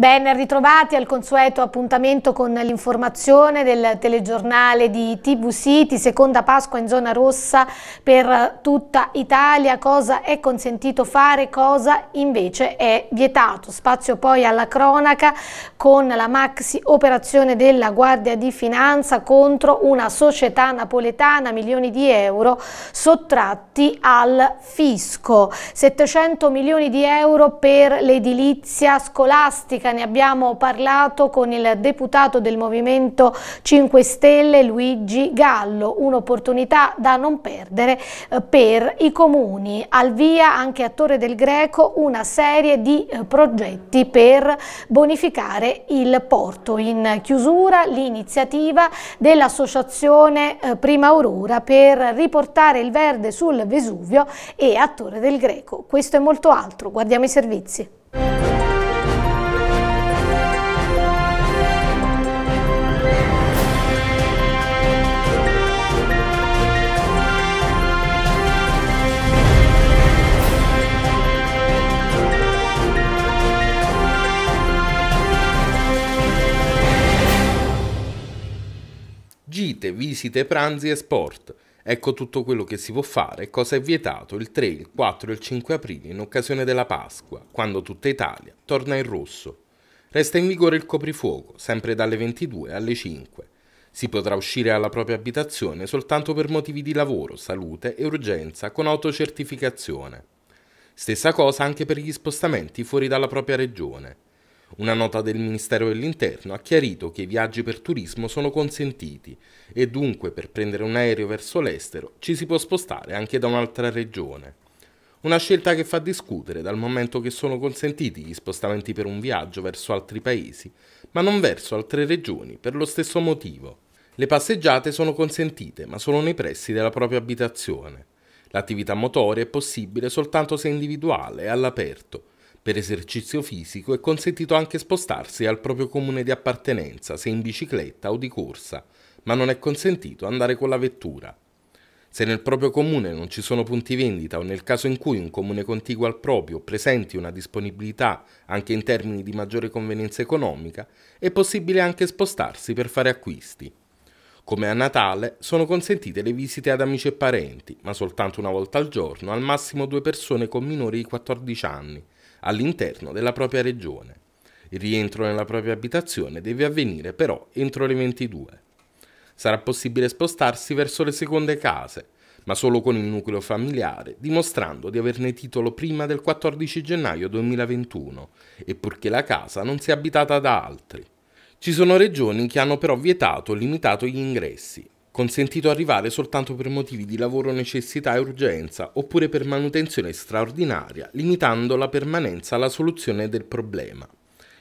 Ben ritrovati al consueto appuntamento con l'informazione del telegiornale di TV City, seconda Pasqua in zona rossa per tutta Italia, cosa è consentito fare, cosa invece è vietato. Spazio poi alla cronaca con la maxi operazione della Guardia di Finanza contro una società napoletana, milioni di euro sottratti al fisco, 700 milioni di euro per l'edilizia scolastica politica, ne abbiamo parlato con il deputato del Movimento 5 Stelle Luigi Gallo, un'opportunità da non perdere eh, per i comuni. Al via anche a Torre del Greco una serie di eh, progetti per bonificare il porto. In chiusura l'iniziativa dell'associazione eh, Prima Aurora per riportare il verde sul Vesuvio e a Torre del Greco. Questo è molto altro. Guardiamo i servizi. visite, pranzi e sport. Ecco tutto quello che si può fare e cosa è vietato il 3, il 4 e il 5 aprile in occasione della Pasqua, quando tutta Italia torna in rosso. Resta in vigore il coprifuoco, sempre dalle 22 alle 5. Si potrà uscire alla propria abitazione soltanto per motivi di lavoro, salute e urgenza con autocertificazione. Stessa cosa anche per gli spostamenti fuori dalla propria regione. Una nota del Ministero dell'Interno ha chiarito che i viaggi per turismo sono consentiti e dunque per prendere un aereo verso l'estero ci si può spostare anche da un'altra regione. Una scelta che fa discutere dal momento che sono consentiti gli spostamenti per un viaggio verso altri paesi, ma non verso altre regioni per lo stesso motivo. Le passeggiate sono consentite, ma solo nei pressi della propria abitazione. L'attività motoria è possibile soltanto se individuale e all'aperto per esercizio fisico è consentito anche spostarsi al proprio comune di appartenenza, se in bicicletta o di corsa, ma non è consentito andare con la vettura. Se nel proprio comune non ci sono punti vendita o nel caso in cui un comune contiguo al proprio presenti una disponibilità anche in termini di maggiore convenienza economica, è possibile anche spostarsi per fare acquisti. Come a Natale sono consentite le visite ad amici e parenti, ma soltanto una volta al giorno, al massimo due persone con minori di 14 anni, all'interno della propria regione. Il rientro nella propria abitazione deve avvenire però entro le 22. Sarà possibile spostarsi verso le seconde case, ma solo con il nucleo familiare, dimostrando di averne titolo prima del 14 gennaio 2021 e purché la casa non sia abitata da altri. Ci sono regioni che hanno però vietato o limitato gli ingressi consentito arrivare soltanto per motivi di lavoro necessità e urgenza oppure per manutenzione straordinaria, limitando la permanenza alla soluzione del problema.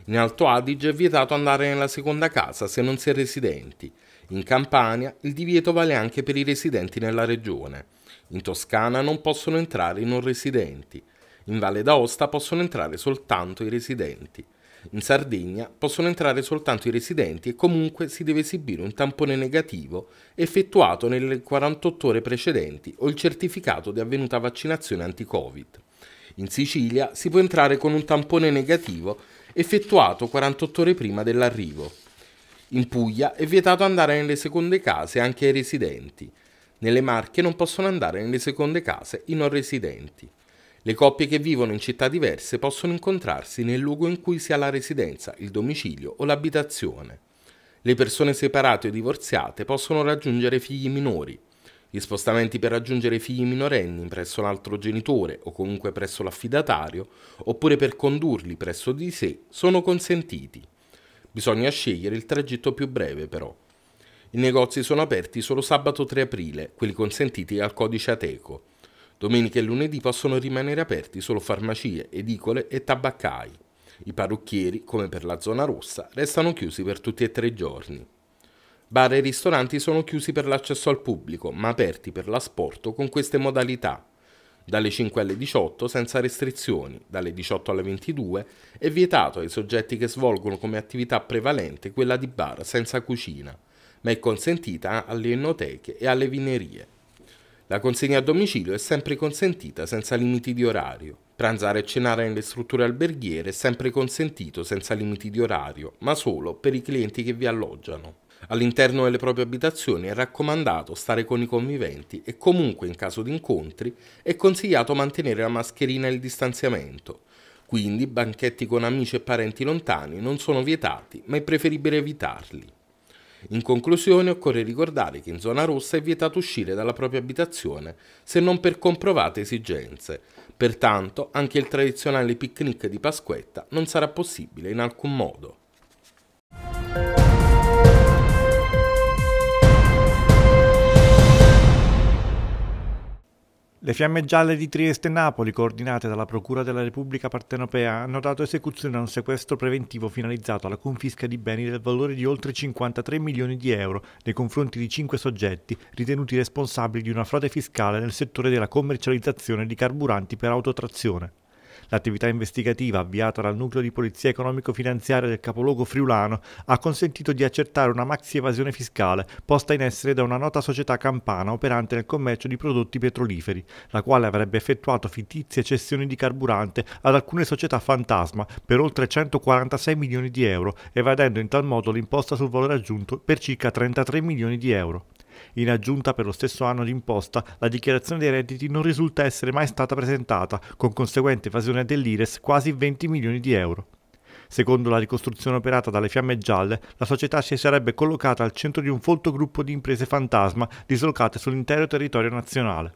In Alto Adige è vietato andare nella seconda casa se non si è residenti. In Campania il divieto vale anche per i residenti nella regione. In Toscana non possono entrare i non residenti. In Valle d'Aosta possono entrare soltanto i residenti. In Sardegna possono entrare soltanto i residenti e comunque si deve esibire un tampone negativo effettuato nelle 48 ore precedenti o il certificato di avvenuta vaccinazione anti-Covid. In Sicilia si può entrare con un tampone negativo effettuato 48 ore prima dell'arrivo. In Puglia è vietato andare nelle seconde case anche ai residenti. Nelle Marche non possono andare nelle seconde case i non residenti. Le coppie che vivono in città diverse possono incontrarsi nel luogo in cui si ha la residenza, il domicilio o l'abitazione. Le persone separate o divorziate possono raggiungere figli minori. Gli spostamenti per raggiungere figli minorenni presso l'altro genitore o comunque presso l'affidatario, oppure per condurli presso di sé, sono consentiti. Bisogna scegliere il tragitto più breve però. I negozi sono aperti solo sabato 3 aprile, quelli consentiti al codice ateco. Domenica e lunedì possono rimanere aperti solo farmacie, edicole e tabaccai. I parrucchieri, come per la zona rossa, restano chiusi per tutti e tre i giorni. Bar e ristoranti sono chiusi per l'accesso al pubblico, ma aperti per l'asporto con queste modalità. Dalle 5 alle 18 senza restrizioni, dalle 18 alle 22 è vietato ai soggetti che svolgono come attività prevalente quella di bar senza cucina, ma è consentita alle enoteche e alle vinerie. La consegna a domicilio è sempre consentita senza limiti di orario. Pranzare e cenare nelle strutture alberghiere è sempre consentito senza limiti di orario, ma solo per i clienti che vi alloggiano. All'interno delle proprie abitazioni è raccomandato stare con i conviventi e comunque in caso di incontri è consigliato mantenere la mascherina e il distanziamento. Quindi banchetti con amici e parenti lontani non sono vietati, ma è preferibile evitarli. In conclusione occorre ricordare che in zona rossa è vietato uscire dalla propria abitazione se non per comprovate esigenze, pertanto anche il tradizionale picnic di Pasquetta non sarà possibile in alcun modo. Le fiamme gialle di Trieste e Napoli, coordinate dalla Procura della Repubblica Partenopea, hanno dato esecuzione a un sequestro preventivo finalizzato alla confisca di beni del valore di oltre 53 milioni di euro nei confronti di cinque soggetti ritenuti responsabili di una frode fiscale nel settore della commercializzazione di carburanti per autotrazione. L'attività investigativa avviata dal nucleo di polizia economico-finanziaria del capoluogo friulano ha consentito di accertare una maxi evasione fiscale posta in essere da una nota società campana operante nel commercio di prodotti petroliferi, la quale avrebbe effettuato fittizie cessioni di carburante ad alcune società fantasma per oltre 146 milioni di euro, evadendo in tal modo l'imposta sul valore aggiunto per circa 33 milioni di euro. In aggiunta per lo stesso anno d'imposta, la dichiarazione dei redditi non risulta essere mai stata presentata, con conseguente evasione dell'IRES quasi 20 milioni di euro. Secondo la ricostruzione operata dalle Fiamme Gialle, la società si sarebbe collocata al centro di un folto gruppo di imprese fantasma dislocate sull'intero territorio nazionale.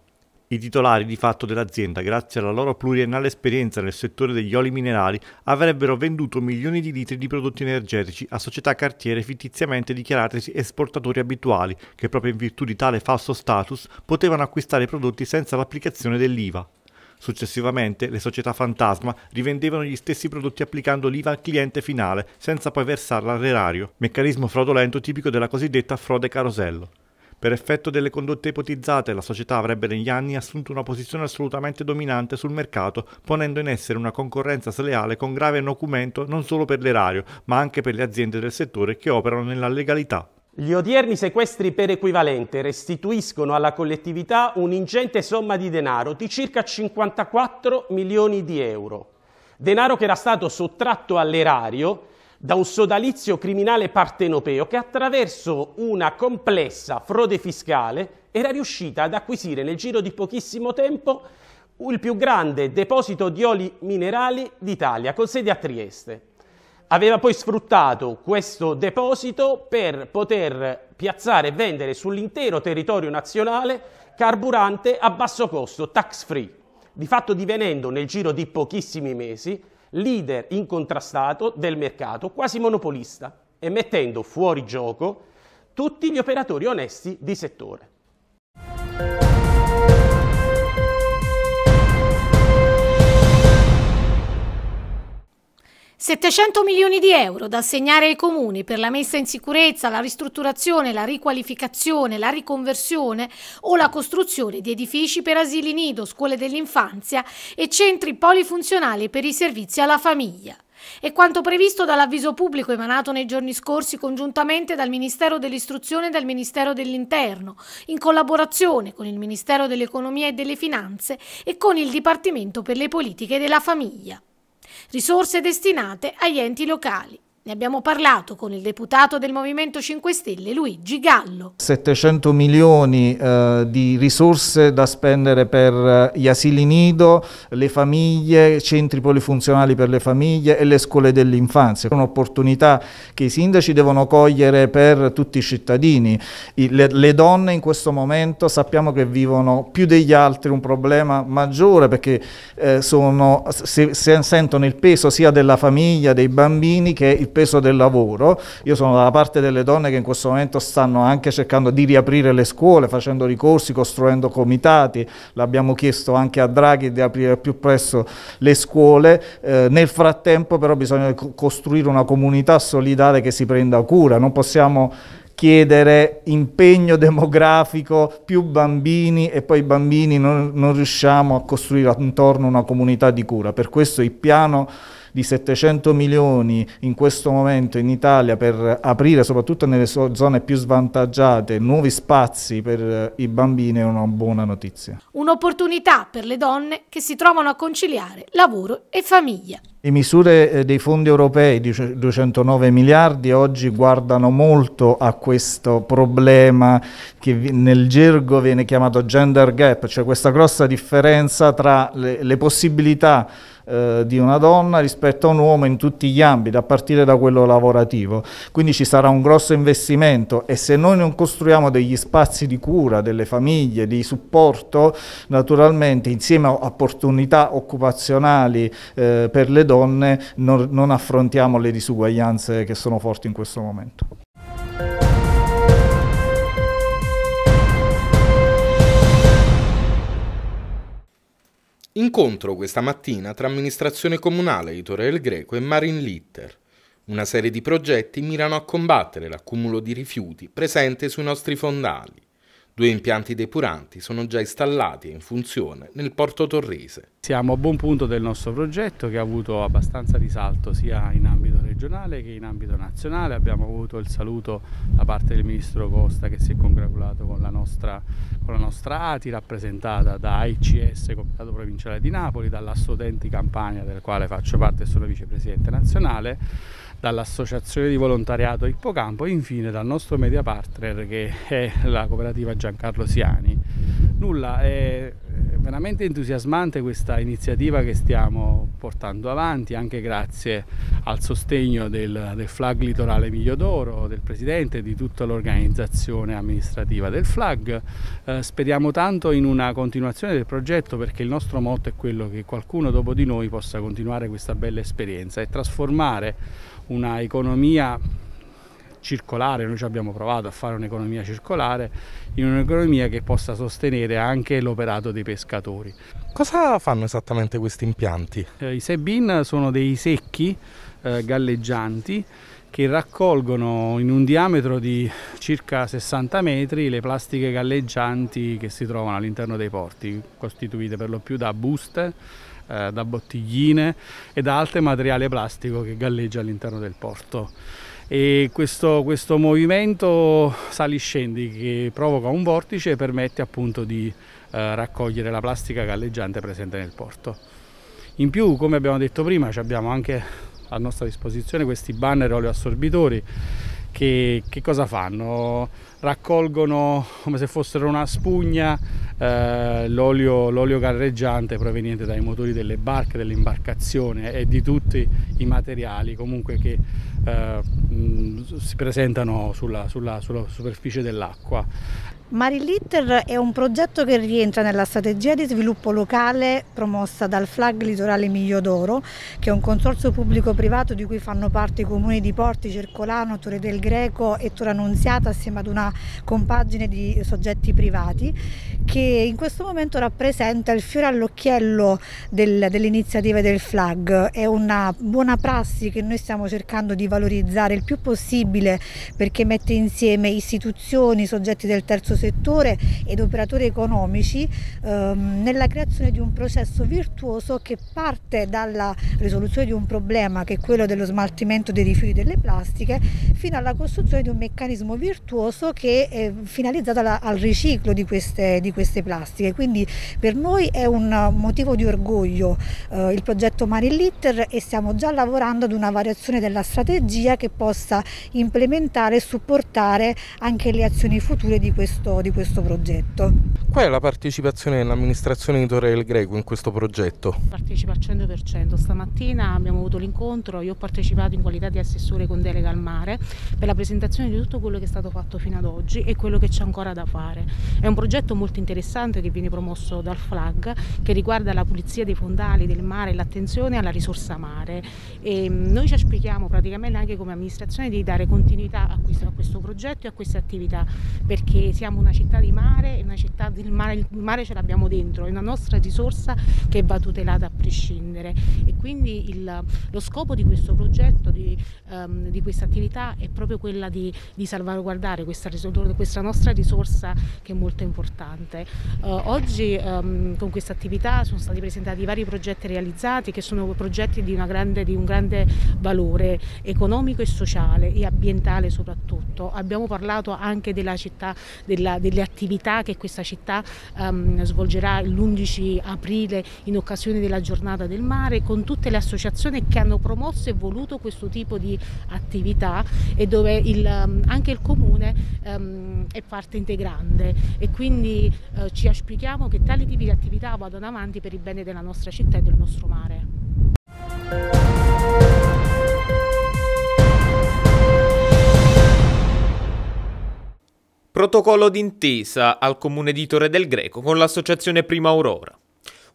I titolari di fatto dell'azienda, grazie alla loro pluriennale esperienza nel settore degli oli minerari, avrebbero venduto milioni di litri di prodotti energetici a società cartiere fittiziamente dichiaratesi esportatori abituali, che proprio in virtù di tale falso status potevano acquistare i prodotti senza l'applicazione dell'IVA. Successivamente le società fantasma rivendevano gli stessi prodotti applicando l'IVA al cliente finale senza poi versarla all'erario, meccanismo fraudolento tipico della cosiddetta frode carosello. Per effetto delle condotte ipotizzate, la società avrebbe negli anni assunto una posizione assolutamente dominante sul mercato, ponendo in essere una concorrenza sleale con grave nocumento non solo per l'erario, ma anche per le aziende del settore che operano nella legalità. Gli odierni sequestri per equivalente restituiscono alla collettività un'ingente somma di denaro di circa 54 milioni di euro. Denaro che era stato sottratto all'erario da un sodalizio criminale partenopeo che attraverso una complessa frode fiscale era riuscita ad acquisire nel giro di pochissimo tempo il più grande deposito di oli minerali d'Italia, con sede a Trieste. Aveva poi sfruttato questo deposito per poter piazzare e vendere sull'intero territorio nazionale carburante a basso costo, tax free, di fatto divenendo nel giro di pochissimi mesi leader incontrastato del mercato, quasi monopolista, e mettendo fuori gioco tutti gli operatori onesti di settore. 700 milioni di euro da assegnare ai comuni per la messa in sicurezza, la ristrutturazione, la riqualificazione, la riconversione o la costruzione di edifici per asili nido, scuole dell'infanzia e centri polifunzionali per i servizi alla famiglia. È quanto previsto dall'avviso pubblico emanato nei giorni scorsi congiuntamente dal Ministero dell'Istruzione e dal Ministero dell'Interno, in collaborazione con il Ministero dell'Economia e delle Finanze e con il Dipartimento per le politiche della famiglia risorse destinate agli enti locali. Ne abbiamo parlato con il deputato del Movimento 5 Stelle Luigi Gallo. 700 milioni eh, di risorse da spendere per eh, gli asili nido, le famiglie, centri polifunzionali per le famiglie e le scuole dell'infanzia. È un'opportunità che i sindaci devono cogliere per tutti i cittadini. I, le, le donne in questo momento sappiamo che vivono più degli altri un problema maggiore perché eh, sono, se, se sentono il peso sia della famiglia, dei bambini che il peso del lavoro. Io sono dalla parte delle donne che in questo momento stanno anche cercando di riaprire le scuole, facendo ricorsi, costruendo comitati. L'abbiamo chiesto anche a Draghi di aprire più presto le scuole. Eh, nel frattempo però bisogna costruire una comunità solidale che si prenda cura. Non possiamo chiedere impegno demografico, più bambini e poi i bambini non, non riusciamo a costruire intorno una comunità di cura. Per questo il piano di 700 milioni in questo momento in Italia per aprire soprattutto nelle zone più svantaggiate nuovi spazi per eh, i bambini è una buona notizia. Un'opportunità per le donne che si trovano a conciliare lavoro e famiglia. Le misure eh, dei fondi europei di 209 miliardi oggi guardano molto a questo problema che nel gergo viene chiamato gender gap, cioè questa grossa differenza tra le, le possibilità eh, di una donna rispetto a un uomo in tutti gli ambiti, a partire da quello lavorativo. Quindi ci sarà un grosso investimento e se noi non costruiamo degli spazi di cura delle famiglie, di supporto, naturalmente insieme a opportunità occupazionali eh, per le donne non, non affrontiamo le disuguaglianze che sono forti in questo momento. Incontro questa mattina tra amministrazione comunale di Torre del Greco e Marin Litter. Una serie di progetti mirano a combattere l'accumulo di rifiuti presente sui nostri fondali. Due impianti depuranti sono già installati e in funzione nel porto torrese. Siamo a buon punto del nostro progetto che ha avuto abbastanza risalto sia in ambito regionale che in ambito nazionale. Abbiamo avuto il saluto da parte del Ministro Costa che si è congratulato con la nostra, con la nostra ATI rappresentata da ICS, Comitato Provinciale di Napoli, dall'Assodenti Campania del quale faccio parte e sono Vicepresidente Nazionale dall'associazione di volontariato Ippocampo e infine dal nostro media partner che è la cooperativa Giancarlo Siani. Nulla, è eh, veramente entusiasmante questa iniziativa che stiamo portando avanti anche grazie al sostegno del, del FLAG Litorale d'Oro, del Presidente e di tutta l'organizzazione amministrativa del FLAG. Eh, speriamo tanto in una continuazione del progetto perché il nostro motto è quello che qualcuno dopo di noi possa continuare questa bella esperienza e trasformare una economia circolare, noi ci abbiamo provato a fare un'economia circolare, in un'economia che possa sostenere anche l'operato dei pescatori. Cosa fanno esattamente questi impianti? Eh, I sebin sono dei secchi eh, galleggianti che raccolgono in un diametro di circa 60 metri le plastiche galleggianti che si trovano all'interno dei porti, costituite per lo più da buste, eh, da bottigline e da altro materiale plastico che galleggia all'interno del porto e questo, questo movimento sali-scendi che provoca un vortice permette appunto di eh, raccogliere la plastica galleggiante presente nel porto. In più, come abbiamo detto prima, abbiamo anche a nostra disposizione questi banner oleoassorbitori che, che cosa fanno? raccolgono come se fossero una spugna eh, l'olio, l'olio carreggiante proveniente dai motori delle barche, dell'imbarcazione e di tutti i materiali comunque che eh, si presentano sulla, sulla, sulla superficie dell'acqua. Mariliter è un progetto che rientra nella strategia di sviluppo locale promossa dal FLAG Litorale Miglio d'Oro, che è un consorzio pubblico-privato di cui fanno parte i comuni di Porti, Circolano, Torre del Greco e Torre Annunziata assieme ad una compagine di soggetti privati, che in questo momento rappresenta il fiore all'occhiello del, dell'iniziativa del FLAG. È una buona prassi che noi stiamo cercando di valorizzare il più possibile perché mette insieme istituzioni, soggetti del terzo settore, settore ed operatori economici ehm, nella creazione di un processo virtuoso che parte dalla risoluzione di un problema che è quello dello smaltimento dei rifiuti delle plastiche fino alla costruzione di un meccanismo virtuoso che è finalizzato alla, al riciclo di queste, di queste, plastiche. Quindi per noi è un motivo di orgoglio eh, il progetto Marilitter e stiamo già lavorando ad una variazione della strategia che possa implementare e supportare anche le azioni future di questo questo, di questo progetto. Qual è la partecipazione dell'amministrazione di Torre del Greco in questo progetto? Partecipa al 100%. Stamattina abbiamo avuto l'incontro, io ho partecipato in qualità di assessore con delega al mare per la presentazione di tutto quello che è stato fatto fino ad oggi e quello che c'è ancora da fare. È un progetto molto interessante che viene promosso dal FLAG che riguarda la pulizia dei fondali del mare e l'attenzione alla risorsa mare. E mm, noi ci aspettiamo praticamente anche come amministrazione di dare continuità a questo, a questo progetto e a queste attività perché siamo una città di mare una città del mare, il mare ce l'abbiamo dentro, è una nostra risorsa che va tutelata a prescindere e quindi il, lo scopo di questo progetto, di um, di questa attività è proprio quella di, di salvaguardare questa, questa, nostra risorsa che è molto importante. Uh, oggi um, con questa attività sono stati presentati vari progetti realizzati che sono progetti di, grande, di un grande valore economico e sociale e ambientale soprattutto. Abbiamo parlato anche della città, della, delle attività che questa città um, svolgerà l'11 aprile in occasione della giornata del mare con tutte le associazioni che hanno promosso e voluto questo tipo di attività e dove il, um, anche il comune um, è parte integrante e quindi uh, ci auspichiamo che tali tipi di attività vadano avanti per il bene della nostra città e del nostro mare. Protocollo d'intesa al comune di Torre del Greco con l'associazione Prima Aurora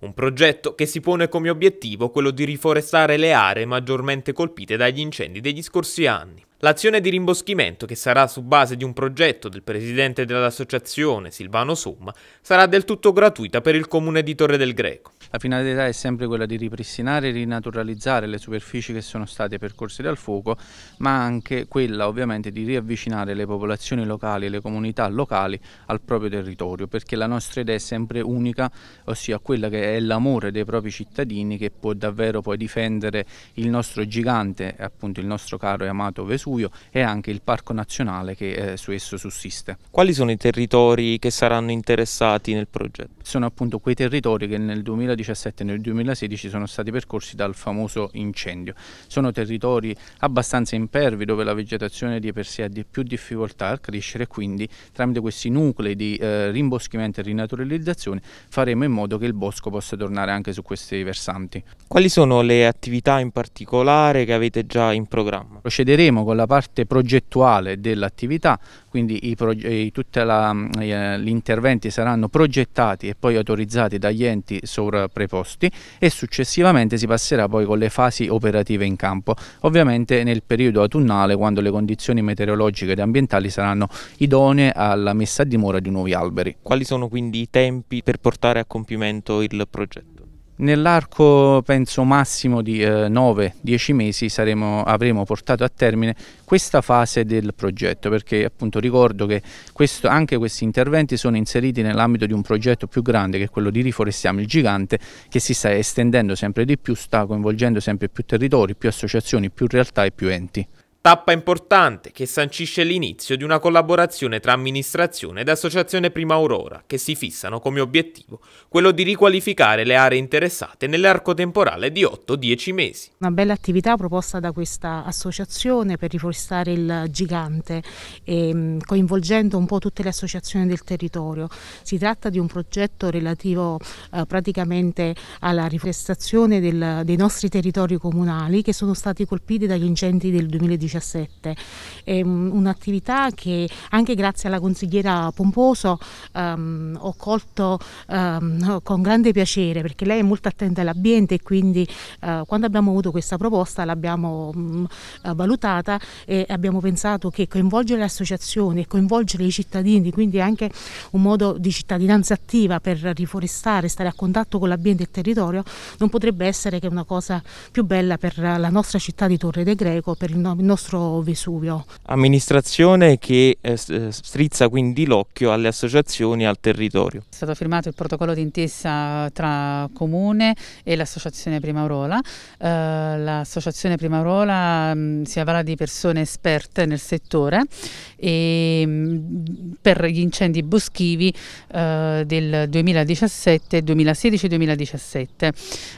un progetto che si pone come obiettivo quello di riforestare le aree maggiormente colpite dagli incendi degli scorsi anni. L'azione di rimboschimento, che sarà su base di un progetto del presidente dell'associazione Silvano Somma, sarà del tutto gratuita per il comune di Torre del Greco. La finalità è sempre quella di ripristinare e rinaturalizzare le superfici che sono state percorse dal fuoco, ma anche quella ovviamente di riavvicinare le popolazioni locali e le comunità locali al proprio territorio, perché la nostra idea è sempre unica, ossia quella che è l'amore dei propri cittadini che può davvero poi difendere il nostro gigante, appunto il nostro caro e amato Vesuvio, Vesuio e anche il Parco Nazionale che eh, su esso sussiste. Quali sono i territori che saranno interessati nel progetto? Sono appunto quei territori che nel 2017 e nel 2016 sono stati percorsi dal famoso incendio. Sono territori abbastanza impervi dove la vegetazione di per sé ha di più difficoltà a crescere e quindi tramite questi nuclei di eh, rimboschimento e rinaturalizzazione faremo in modo che il bosco possa tornare anche su questi versanti. Quali sono le attività in particolare che avete già in programma? Procederemo con la parte progettuale dell'attività, quindi eh, tutti mm, eh, gli interventi saranno progettati e poi autorizzati dagli enti sovrapreposti e successivamente si passerà poi con le fasi operative in campo, ovviamente nel periodo autunnale quando le condizioni meteorologiche ed ambientali saranno idonee alla messa a dimora di nuovi alberi. Quali sono quindi i tempi per portare a compimento il progetto? Nell'arco penso massimo di eh, 9-10 mesi saremo, avremo portato a termine questa fase del progetto perché appunto ricordo che questo, anche questi interventi sono inseriti nell'ambito di un progetto più grande che è quello di Riforestiamo il Gigante che si sta estendendo sempre di più, sta coinvolgendo sempre più territori, più associazioni, più realtà e più enti. Tappa importante che sancisce l'inizio di una collaborazione tra amministrazione ed associazione Prima Aurora che si fissano come obiettivo quello di riqualificare le aree interessate nell'arco temporale di 8-10 mesi. Una bella attività proposta da questa associazione per riforestare il gigante ehm, coinvolgendo un po' tutte le associazioni del territorio. Si tratta di un progetto relativo eh, praticamente alla riforestazione del, dei nostri territori comunali che sono stati colpiti dagli incendi del 2019 2017. È ehm, un'attività che anche grazie alla consigliera Pomposo um, ho colto um, con grande piacere perché lei è molto attenta all'ambiente e quindi uh, quando abbiamo avuto questa proposta l'abbiamo um, valutata e abbiamo pensato che coinvolgere le associazioni e coinvolgere i cittadini, quindi anche un modo di cittadinanza attiva per riforestare, stare a contatto con l'ambiente e il territorio, non potrebbe essere che una cosa più bella per la nostra città di Torre De Greco, per il nostro nostro Vesuvio. Amministrazione che eh, eh, strizza quindi l'occhio alle associazioni e al territorio. È stato firmato il protocollo d'intesa tra Comune e l'associazione Prima Aurola. Eh, l'associazione Prima Aurola mm, si avvale di persone esperte nel settore e, mm, per gli incendi boschivi del 2017, 2016 2017.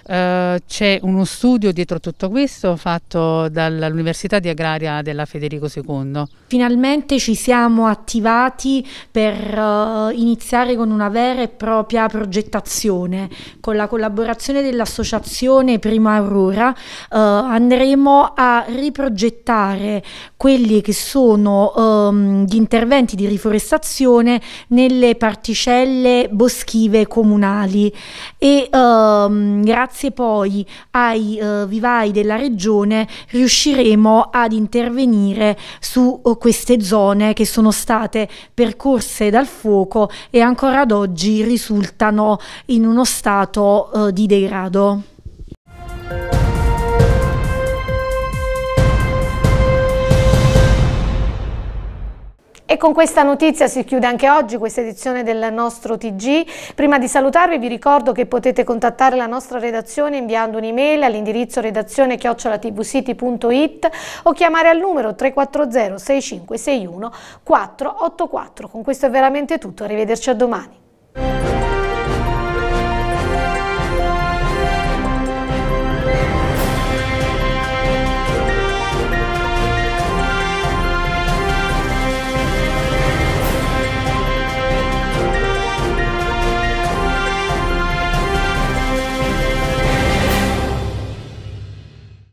C'è uno studio dietro tutto questo fatto dall'Università di Agraria finanziaria della Federico II. Finalmente ci siamo attivati per uh, iniziare con una vera e propria progettazione. Con la collaborazione dell'associazione Prima Aurora uh, andremo a riprogettare quelli che sono um, gli interventi di riforestazione nelle particelle boschive comunali e um, grazie poi ai uh, vivai della regione riusciremo ad intervenire su oh, queste zone che sono state percorse dal fuoco e ancora ad oggi risultano in uno stato eh, di degrado. E con questa notizia si chiude anche oggi questa edizione del nostro TG. Prima di salutarvi vi ricordo che potete contattare la nostra redazione inviando un'email all'indirizzo redazione chiocciolatvcity.it o chiamare al numero 340 6561 484. Con questo è veramente tutto, arrivederci a domani.